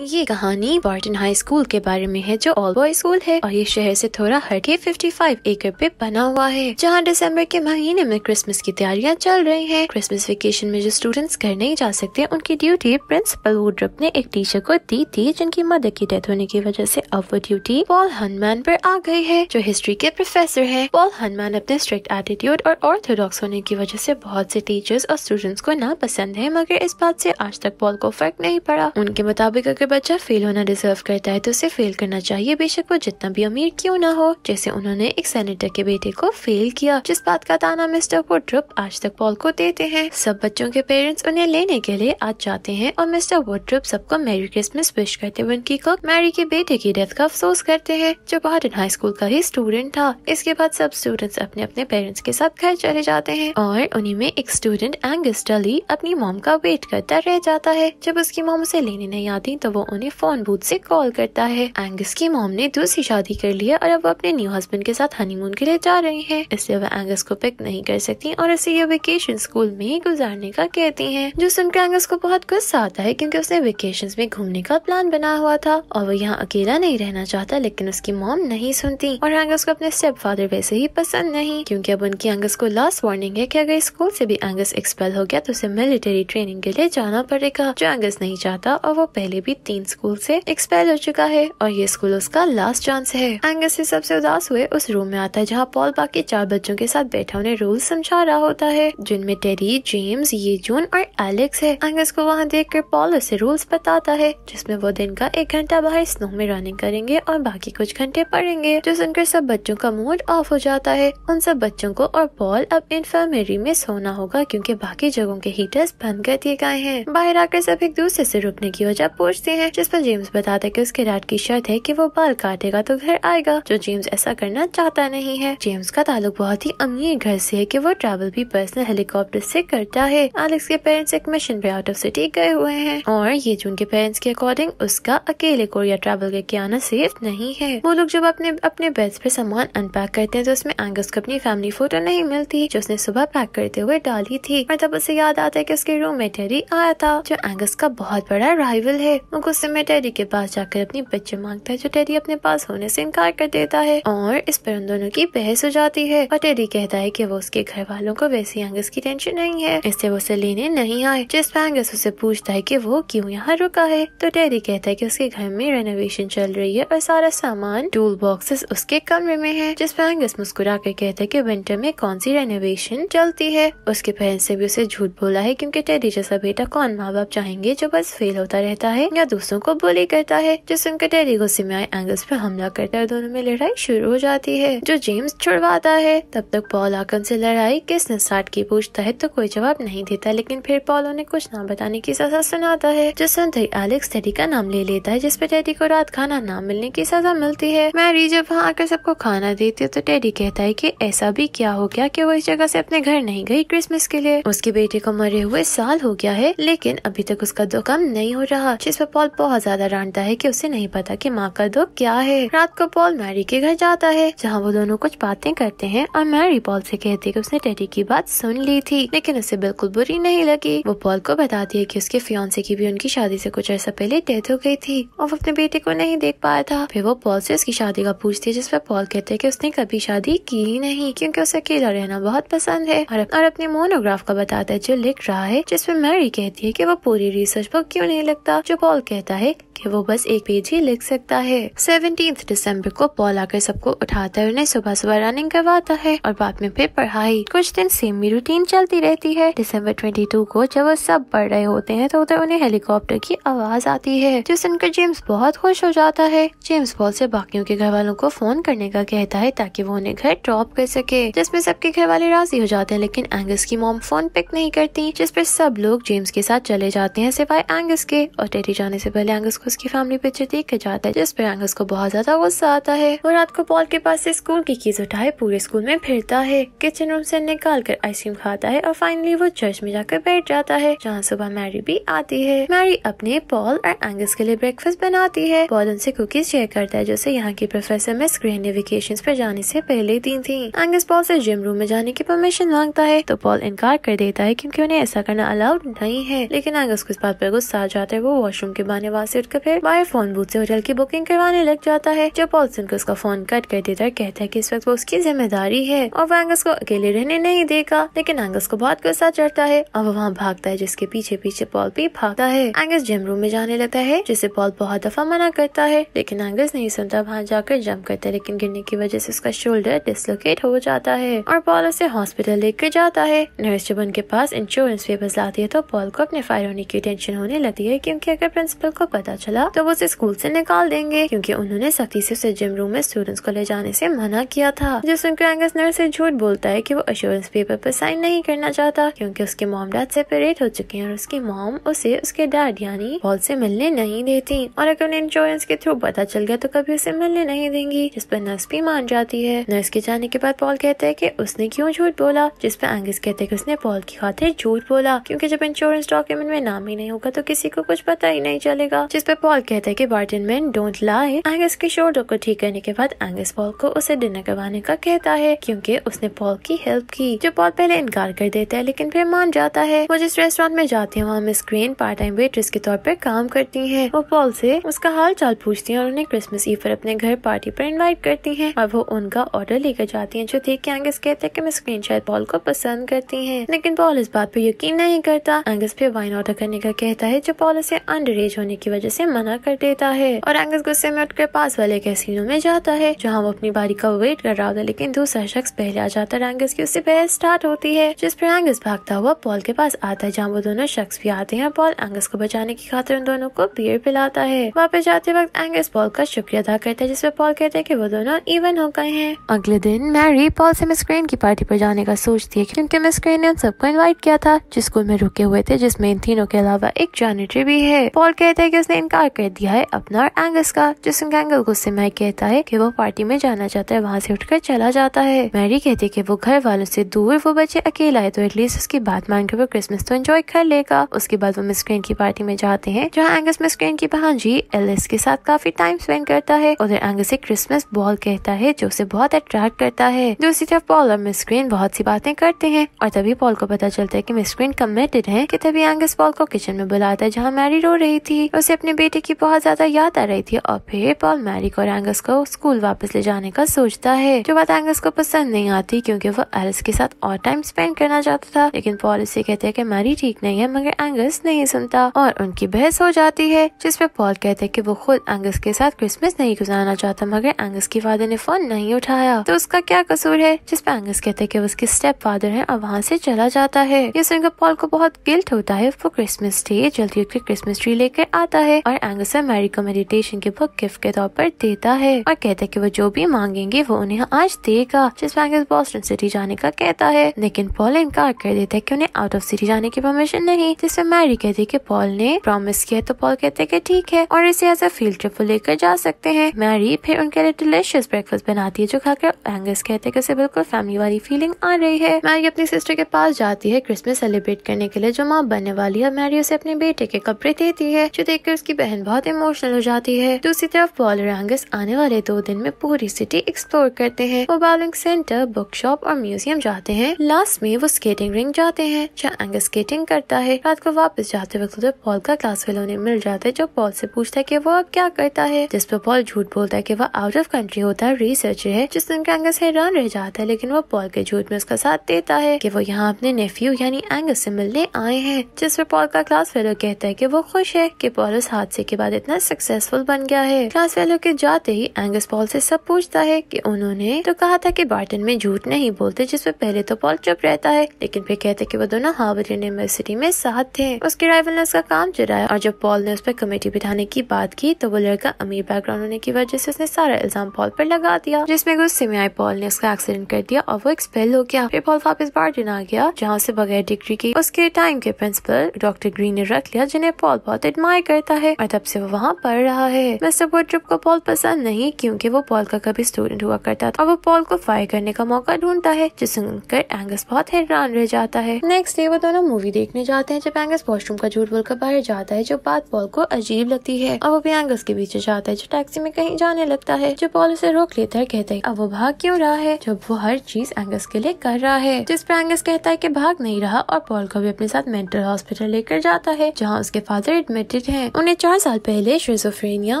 ये कहानी Barton high school के बारे में है जो ऑल बॉय स्कूल है और ये शहर से थोड़ा हटके 55 एकड़ पे बना हुआ है जहाँ दिसंबर के महीने में क्रिसमस की तैयारियां चल रही हैं। क्रिसमस वेकेशन में जो स्टूडेंट्स घर नहीं जा सकते उनकी ड्यूटी प्रिंसिपल वुड्रप ने एक टीचर को दी थी जिनकी मदर की डेथ होने की वजह ऐसी अब वो ड्यूटी पॉल हनमैन पर आ गई है जो हिस्ट्री के प्रोफेसर है पॉल हनमैन अपने स्ट्रिक्ट एटीट्यूड और ऑर्थोडॉक्स होने की वजह ऐसी बहुत से टीचर्स और स्टूडेंट्स को नापसंद है मगर इस बात ऐसी आज तक पॉल को फर्क नहीं पड़ा उनके मुताबिक अगर बच्चा फेल होना डिजर्व करता है तो उसे फेल करना चाहिए बेशक वो जितना भी अमीर क्यों ना हो जैसे उन्होंने एक सेनेटर के बेटे को फेल किया जिस बात का ताना मिस्टर वुड्रप आज तक पॉल को देते हैं सब बच्चों के पेरेंट्स उन्हें लेने के लिए आज जाते हैं और मिस्टर वुड्रप सबको मैरी क्रिसमस विश करते हुए उनकी कुक मैरी के बेटे की डेथ का अफसोस करते हैं जो बहुत हाई स्कूल का ही स्टूडेंट था इसके बाद सब स्टूडेंट्स अपने अपने पेरेंट्स के साथ घर चले जाते हैं और उन्हीं में एक स्टूडेंट एंगस्टली अपनी मोम का वेट करता रह जाता है जब उसकी मोम उसे लेने नहीं आती तो वो उन्हें फोन बूथ से कॉल करता है एंगस की मोम ने दूसरी शादी कर लिया और अब वो अपने न्यू हस्बैंड के साथ हनीमून के लिए जा रहे हैं इसलिए वह एंगस को पिक नहीं कर सकती और इसे ये वेकेशन स्कूल में ही गुजारने का कहती है जो सुनकर एंगस को बहुत गुस्सा आता है क्यूँकी उसने वेकेशन में घूमने का प्लान बना हुआ था और वो यहाँ अकेला नहीं रहना चाहता लेकिन उसकी मोम नहीं सुनती और एंगस को अपने स्टेप फादर वैसे ही पसंद नहीं क्यूँकी अब उनकी एंगस को लास्ट वार्निंग है की अगर स्कूल से भी एंगस एक्सपेल हो गया तो उसे मिलिट्री ट्रेनिंग के लिए जाना पड़ेगा जो एंगस नहीं चाहता और वो पहले भी तीन स्कूल से एक्सपेल हो चुका है और ये स्कूल उसका लास्ट चांस है एंगस से सबसे उदास हुए उस रूम में आता है जहाँ पॉल बाकी चार बच्चों के साथ बैठा उन्हें रूल समझा रहा होता है जिनमें टेरी जेम्स ये जून और एलेक्स है एंगस को वहाँ देख कर पॉल उसे रूल्स बताता है जिसमे वो दिन का एक घंटा बाहर स्नो में रनिंग करेंगे और बाकी कुछ घंटे पढ़ेंगे जो सुनकर सब बच्चों का मूड ऑफ हो जाता है उन सब बच्चों को और पॉल अब इन्फर्मेरी में सोना होगा क्योंकि बाकी जगहों के हीटर्स बंद कर दिए गए हैं बाहर आकर सब एक दूसरे से रुकने की वजह पूछते करते हैं जिस पर जेम्स बताता है कि उसके डैड की शर्त है कि वो बाल काटेगा तो घर आएगा जो जेम्स ऐसा करना चाहता नहीं है जेम्स का ताल्लुक बहुत ही अमीर घर से है कि वो ट्रैवल भी पर्सनल हेलीकॉप्टर से करता है एलेक्स के पेरेंट्स एक मिशन पे आउट ऑफ सिटी गए हुए हैं और ये जून के पेरेंट्स के अकॉर्डिंग उसका अकेले कोरिया ट्रैवल करके आना सेफ नहीं है वो लोग जब अपने अपने बेड पे सामान अनपैक करते हैं तो उसमें एंगस को अपनी फैमिली फोटो नहीं मिलती जो उसने सुबह पैक करते हुए डाली थी और तब उसे याद आता है की उसके रूम में टेरी आया था जो एंगस का बहुत बड़ा राइवल है वो मांग गुस्से में डैडी के पास जाकर अपनी बच्चे मांगता है जो डैडी अपने पास होने से इनकार कर देता है और इस पर उन दोनों की बहस हो जाती है और डैडी कहता है की वो उसके घर वालों को वैसे एंगस की टेंशन नहीं है इससे वो उसे लेने नहीं आए जिस पर एंगस उसे पूछता है की वो क्यूँ यहाँ रुका है तो डैडी कहता है की उसके घर में रेनोवेशन चल रही है और सारा सामान टूल बॉक्सेस उसके कमरे में है जिस पर एंगस मुस्कुरा कर कहता है की विंटर में कौन सी रेनोवेशन चलती है उसके पेरेंट्स ने भी उसे झूठ बोला है क्योंकि टेडी जैसा बेटा कौन माँ बाप चाहेंगे जो बस फेल होता रहता है या दूसरों को बोली करता है जो सुनकर टेरी गुस्से में आए एंगल्स पर हमला करता है दोनों में लड़ाई शुरू हो जाती है जो जेम्स छुड़वाता है तब तक पॉल आकन से लड़ाई किसने साठ की पूछता है तो कोई जवाब नहीं देता लेकिन फिर पॉल उन्हें कुछ ना बताने की सजा सुनाता है जो सुनते ही एलेक्स टेडी का नाम ले लेता है जिसपे टेडी को रात खाना ना मिलने की सजा मिलती है मैरी जब वहाँ आकर सबको खाना देती है तो टेडी कहता है की ऐसा भी क्या हो गया की वो इस जगह ऐसी अपने घर नहीं गयी क्रिसमस के लिए उसके बेटे को मरे हुए साल हो गया है लेकिन अभी तक उसका दो कम नहीं हो रहा जिस पर पॉल बहुत ज्यादा डांटता है कि उसे नहीं पता कि माँ का दुख क्या है रात को पॉल मैरी के घर जाता है जहाँ वो दोनों कुछ बातें करते हैं और मैरी पॉल से कहती है कि उसने टेडी की बात सुन ली थी लेकिन उसे बिल्कुल बुरी नहीं लगी वो पॉल को बताती है कि उसके फ्योन की भी उनकी शादी से कुछ ऐसा पहले डेथ हो गई थी और वो अपने बेटे को नहीं देख पाया था फिर वो पॉल से उसकी शादी का पूछती है जिसपे पॉल कहते हैं की उसने कभी शादी की ही नहीं क्योंकि उसे अकेला रहना बहुत पसंद है और, अपने मोनोग्राफ का बताता है जो लिख रहा है जिसमें मैरी कहती है की वो पूरी रिसर्च बुक क्यों नहीं लगता जो पॉल कहता है कि वो बस एक पेज ही लिख सकता है सेवनटीन दिसंबर को पॉल आकर सबको उठाता है उन्हें सुबह सुबह रनिंग करवाता है और बाद में फिर पढ़ाई कुछ दिन सेम रूटीन चलती रहती है दिसंबर 22 को जब वो सब पढ़ रहे होते हैं तो उधर उन्हें हेलीकॉप्टर की आवाज आती है जो सुनकर जेम्स बहुत खुश हो जाता है जेम्स पॉल ऐसी बाकियों के घर वालों को फोन करने का कहता है ताकि वो उन्हें घर ड्रॉप कर सके जिसमे सबके घर वाले राजी हो जाते हैं लेकिन एंगस की मोम फोन पिक नहीं करती जिस पर सब लोग जेम्स के साथ चले जाते हैं सिवाय एंगस के और टेरी जान जाने से पहले एंगस को उसकी फैमिली पिक्चर देख के जाता है जिस पर एंगस को बहुत ज्यादा गुस्सा आता है और रात को पॉल के पास से स्कूल की कीज उठाए पूरे स्कूल में फिरता है किचन रूम से निकाल कर आइसक्रीम खाता है और फाइनली वो चर्च में जाकर बैठ जाता है जहाँ सुबह मैरी भी आती है मैरी अपने पॉल और एंगस के लिए ब्रेकफास्ट बनाती है पॉल उनसे कुकीज शेयर करता है जैसे यहाँ की प्रोफेसर मिस ग्रेन ने वेकेशन पर जाने से पहले दी थी एंगस पॉल से जिम रूम में जाने की परमिशन मांगता है तो पॉल इनकार कर देता है क्योंकि उन्हें ऐसा करना अलाउड नहीं है लेकिन एंगस को इस बात पर गुस्सा आ जाता है वो वॉशरूम के के बहाने वहाँ से उठकर फिर बाय फोन बूथ से होटल की बुकिंग करवाने लग जाता है जब पॉल को उसका फोन कट कर देता है कहता है की इस वक्त वो उसकी जिम्मेदारी है और वह एंगस को अकेले रहने नहीं देगा लेकिन एंगस को बहुत गुस्सा चढ़ता है और वह वहाँ भागता है जिसके पीछे पीछे पॉल भी भागता है एंगस जिम रूम में जाने लगता है जिसे पॉल बहुत दफा मना करता है लेकिन एंगस नहीं सुनता वहाँ जाकर जम करता है लेकिन गिरने की वजह से उसका शोल्डर डिसलोकेट हो जाता है और पॉल उसे हॉस्पिटल लेकर जाता है नर्स जब उनके पास इंश्योरेंस पेपर लाती है तो पॉल को अपने फायर होने की टेंशन होने लगती है क्योंकि अगर प्रिंसिपल को पता चला तो वो उसे स्कूल से निकाल देंगे क्योंकि उन्होंने सख्ती से उसे जिम रूम में स्टूडेंट्स को ले जाने से मना किया था जो सुनकर एंगस नर्स से झूठ बोलता है कि वो अश्योरेंस पेपर पर साइन नहीं करना चाहता क्योंकि उसके मॉम डैड सेपरेट हो चुके हैं और उसकी मॉम उसे उसके डैड यानी पॉल से मिलने नहीं देती और अगर उन्हें इंश्योरेंस के थ्रू पता चल गया तो कभी उसे मिलने नहीं देंगी जिस पर नर्स भी मान जाती है नर्स के जाने के बाद पॉल कहते हैं कि उसने क्यों झूठ बोला जिस पर एंगस कहते हैं कि उसने पॉल की खातिर झूठ बोला क्योंकि जब इंश्योरेंस डॉक्यूमेंट में नाम ही नहीं होगा तो किसी को कुछ पता ही नहीं चलेगा जिसपे पॉल कहते हैं कि मैन डोंट लाई एंगस के शोल्डर को ठीक करने के बाद एंगस पॉल को उसे डिनर करवाने का कहता है क्योंकि उसने पॉल की हेल्प की जो पॉल पहले इनकार कर देता है लेकिन फिर मान जाता है वो जिस रेस्टोरेंट में जाती है वहाँ miss Green part time waitress के तौर पर काम करती है वो पॉल से उसका हाल चाल पूछती है और उन्हें क्रिसमस ईव पर अपने घर पार्टी पर इनवाइट करती है और वो उनका ऑर्डर लेकर जाती है जो देख के एंगस कहते हैं की मिस ग्रीन शायद पॉल को पसंद करती है लेकिन पॉल इस बात पर यकीन नहीं करता एंगस फिर वाइन ऑर्डर करने का कहता है जो पॉल उसे अंडर तेज होने की वजह से मना कर देता है और एंगस गुस्से में उठकर पास वाले कैसीनो में जाता है जहाँ वो अपनी बारी का वेट कर रहा होता है लेकिन दूसरा शख्स पहले आ जाता है एंगस की उससे बहस स्टार्ट होती है जिस पर एंगस भागता हुआ पॉल के पास आता है जहाँ वो दोनों शख्स भी आते हैं पॉल एंगस को बचाने की खातिर उन दोनों को बियर पिलाता है वापस जाते वक्त एंगस पॉल का शुक्रिया अदा करता है जिसपे पॉल कहते हैं की वो दोनों इवन हो गए हैं अगले दिन मैरी पॉल से मिस क्रेन की पार्टी पर जाने का सोचती है क्योंकि मिस क्रेन ने उन सबको इन्वाइट किया था जिस स्कूल में रुके हुए थे जिसमें इन तीनों के अलावा एक जानेटरी भी है पॉल कहता है कि उसने इनकार कर दिया है अपना और एंगस का जिसम को गुस्से में कहता है कि वो पार्टी में जाना चाहता है वहाँ से उठकर चला जाता है मैरी कहती है कि वो घर वालों से दूर वो बच्चे अकेला है तो एटलीस्ट उसकी बात मानकर वो क्रिसमस तो एंजॉय कर लेगा उसके बाद वो मिस की पार्टी में जाते हैं जहाँ एंगस मिस की की जी एलिस के साथ काफी टाइम स्पेंड करता है उधर एंगस से क्रिसमस बॉल कहता है जो उसे बहुत अट्रैक्ट करता है दूसरी तरफ पॉल और मिस बहुत सी बातें करते हैं और तभी पॉल को पता चलता है की मिस कमेटेड है की तभी एंगस पॉल को किचन में बुलाता है जहाँ मैरी रो रही थी थी उसे अपने बेटे की बहुत ज्यादा याद आ रही थी और फिर पॉल मैरिक और एंगस को स्कूल वापस ले जाने का सोचता है जो बात एंगस को पसंद नहीं आती क्योंकि वो एलिस के साथ और टाइम स्पेंड करना चाहता था लेकिन पॉल इसे कहते हैं कि मैरी ठीक नहीं है मगर एंगस नहीं सुनता और उनकी बहस हो जाती है जिसपे पॉल कहते हैं कि वो खुद एंगस के साथ क्रिसमस नहीं गुजारना चाहता मगर एंगस की फादर ने फोन नहीं उठाया तो उसका क्या कसूर है जिसपे एंगस कहते हैं कि उसके स्टेप फादर है और वहाँ से चला जाता है ये सुनकर पॉल को बहुत गिल्ट होता है वो क्रिसमस डे जल्दी उठ के क्रिसमस ट्री लेकर लेकर आता है और एंगस मैरी को मेडिटेशन के बुक गिफ्ट के तौर पर देता है और कहता है की वो जो भी मांगेंगे वो उन्हें आज देगा जिस एंगस बॉस्टन सिटी जाने का कहता है लेकिन पॉल इनकार कर देता है की उन्हें आउट ऑफ सिटी जाने की परमिशन नहीं जिसमें मैरी कहती है की पॉल ने प्रोमिस किया तो पॉल कहते हैं तो ठीक है और इसे ऐसे फील्ड ट्रिप लेकर जा सकते हैं मैरी फिर उनके लिए डिलीशियस ब्रेकफास्ट बनाती है जो खाकर एंगस कहते हैं उसे बिल्कुल फैमिली वाली फीलिंग आ रही है मैरी अपनी सिस्टर के पास जाती है क्रिसमस सेलिब्रेट करने के लिए जो माँ बनने वाली है मैरी उसे अपने बेटे के कपड़े देती है है जो देखकर उसकी बहन बहुत इमोशनल हो जाती है दूसरी तरफ पॉल और एंगस आने वाले दो दिन में पूरी सिटी एक्सप्लोर करते हैं वो बॉलिंग सेंटर बुक शॉप और म्यूजियम जाते हैं लास्ट में वो स्केटिंग रिंग जाते हैं जहाँ एंगस स्केटिंग करता है रात को वापस जाते वक्त उधर पॉल का क्लास फेलो ने मिल जाता है जो पॉल से पूछता है की वो अब क्या करता है जिस पर पॉल झूठ बोलता है की वह आउट ऑफ कंट्री होता है रिसर्चर है जिस दिन का एंगस हैरान रह जाता है लेकिन वो पॉल के झूठ में उसका साथ देता है की वो यहाँ अपने नेफ्यू यानी एंगस ऐसी मिलने आए हैं जिस पर पॉल का क्लास फेलो कहता है की वो खुश है है कि पॉल हादसे के बाद इतना सक्सेसफुल बन गया है क्लास फेलो के जाते ही एंगस पॉल से सब पूछता है कि उन्होंने तो कहा था कि बार्टन में झूठ नहीं बोलते जिसमें पहले तो पॉल चुप रहता है लेकिन फिर कहते कि वो दोनों हार्वर्ड यूनिवर्सिटी में साथ थे उसके राइवल ने उसका काम चुराया और जब पॉल ने उस पर कमेटी बिठाने की बात की तो वो लड़का अमीर बैकग्राउंड होने की वजह से उसने सारा इल्जाम पॉल पर लगा दिया जिसमे गुस्से में आए पॉल ने उसका एक्सीडेंट कर दिया और वो एक्सपेल हो गया फिर पॉल वापस बार्टन आ गया जहाँ से बगैर डिग्री की उसके टाइम के प्रिंसिपल डॉक्टर ग्रीन ने रख लिया जिन्हें पॉल बहुत एडमायर करता है और तब से वो वहाँ पढ़ रहा है मिस्टर वुड्रुप को पॉल पसंद नहीं क्योंकि वो पॉल का कभी स्टूडेंट हुआ करता था और वो पॉल को फायर करने का मौका ढूंढता है जिसे सुनकर एंगस बहुत हैरान रह जाता है नेक्स्ट डे वो दोनों मूवी देखने जाते हैं जब एंगस वॉशरूम का झूठ बोलकर बाहर जाता है जो बात पॉल को अजीब लगती है और वो भी एंगस के पीछे जाता है जो टैक्सी में कहीं जाने लगता है जो पॉल उसे रोक लेता है कहता है अब वो भाग क्यों रहा है जब वो हर चीज एंगस के लिए कर रहा है जिस पर एंगस कहता है की भाग नहीं रहा और पॉल को भी अपने साथ मेंटल हॉस्पिटल लेकर जाता है जहाँ उसके फादर एडमिट रिलेटेड है उन्हें चार साल पहले श्रेजोफ्रेनिया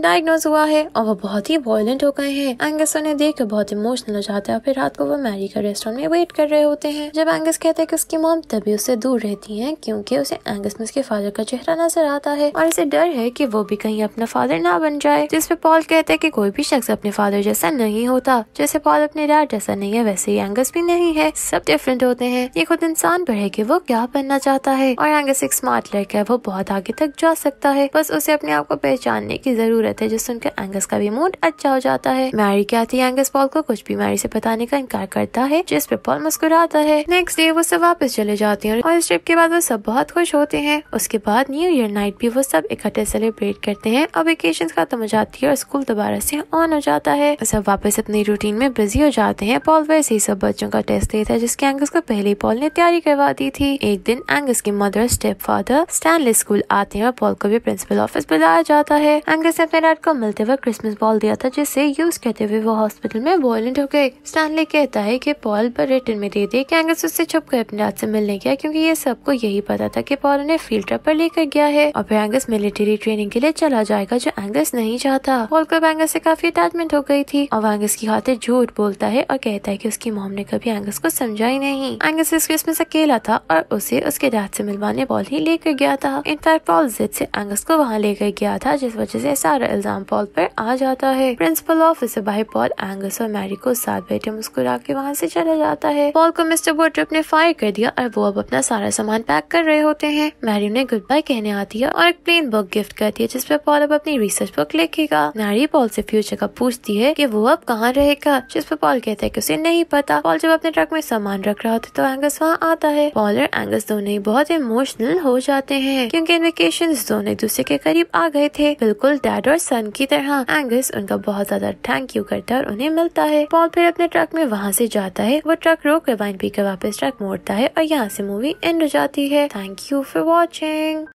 डायग्नोज हुआ है और वो बहुत ही वॉयलेंट हो गए हैं एंगस उन्हें देख कर बहुत इमोशनल हो जाता है और फिर रात को वो मैरी का रेस्टोरेंट में वेट कर रहे होते हैं जब एंगस कहते हैं की उसकी मोम तभी उससे दूर रहती है क्यूँकी उसे एंगस में उसके फादर का चेहरा नजर आता है और इसे डर है की वो भी कहीं अपना फादर ना बन जाए जिसपे पॉल कहते हैं की कोई भी शख्स अपने फादर जैसा नहीं होता जैसे पॉल अपने डैड जैसा नहीं है वैसे ही एंगस भी नहीं है सब डिफरेंट होते हैं ये खुद इंसान पर है की वो क्या बनना चाहता है और एंगस एक स्मार्ट लड़का है वो बहुत आगे तक जा सकता सकता है बस उसे अपने आप को पहचानने की जरूरत है जिससे उनके एंगस का भी मूड अच्छा हो जाता है मैरी कहती है एंगस पॉल को कुछ भी मैरी से बताने का इनकार करता है जिस पे पॉल मुस्कुराता है नेक्स्ट डे वो सब वापस चले जाते हैं और इस ट्रिप के बाद वो सब बहुत खुश होते हैं उसके बाद न्यू ईयर नाइट भी वो सब इकट्ठे सेलिब्रेट करते हैं और वेकेशन खत्म हो जाती है और स्कूल दोबारा से ऑन हो जाता है सब वापस अपनी रूटीन में बिजी हो जाते हैं पॉल वैसे ही सब बच्चों का टेस्ट देता है जिसके एंगस को पहले पॉल ने तैयारी करवा दी थी एक दिन एंगस की mother stepfather Stanley school आते हैं और पॉल को को भी प्रिंसिपल ऑफिस बुलाया जाता है एंग्रेस ने अपने डैड को मिलते हुए क्रिसमस बॉल दिया था जिसे यूज कहते हुए वो हॉस्पिटल में वॉयेंट हो गए स्टैनली कहता है की पॉल पर रिटर्न में दे दिए की एंग्रेस उससे छुप कर अपने डैड से मिलने गया क्यूँकी ये सबको यही पता था की पॉल उन्हें फील्ड ट्रिप पर लेकर गया है और फिर एंग्रेस मिलिट्री ट्रेनिंग के लिए चला जाएगा जो एंग्रेस नहीं चाहता पॉल को एंग्रेस ऐसी काफी अटैचमेंट हो गई थी और एंग्रेस की खाते झूठ बोलता है और कहता है की उसकी मोम ने कभी एंग्रेस को समझा ही नहीं एंग्रेस क्रिसमस अकेला था और उसे उसके डैड से मिलवाने पॉल ही लेकर गया था इनफैक्ट पॉल जिद से एंगस को वहाँ लेकर गया था जिस वजह से सारा इल्जाम पॉल पर आ जाता है प्रिंसिपल ऑफिसर भाई पॉल एंगस और मैरी को साथ बैठे मुस्कुरा के वहाँ से चला जाता है पॉल को मिस्टर बोट ने फायर कर दिया और वो अब अपना सारा सामान पैक कर रहे होते हैं मैरी उन्हें गुड बाय कहने आती है और एक प्लेन बुक गिफ्ट करती है जिसपे पॉल अब अपनी रिसर्च बुक लिखेगा मैरी पॉल से फ्यूचर का पूछती है की वो अब कहाँ रहेगा जिसपे पॉल कहता है की उसे नहीं पता पॉल जब अपने ट्रक में सामान रख रहा होता तो एंगस वहाँ आता है पॉल और एंगस दोनों ही बहुत इमोशनल हो जाते हैं क्योंकि इन्वेकेशन दोनों दोनों एक दूसरे के करीब आ गए थे बिल्कुल डैड और सन की तरह एंगस उनका बहुत ज्यादा थैंक यू करता है और उन्हें मिलता है पॉल फिर अपने ट्रक में वहाँ से जाता है वो ट्रक रोक कर वाइन कर वापस ट्रक मोड़ता है और यहाँ से मूवी एंड हो जाती है थैंक यू फॉर वॉचिंग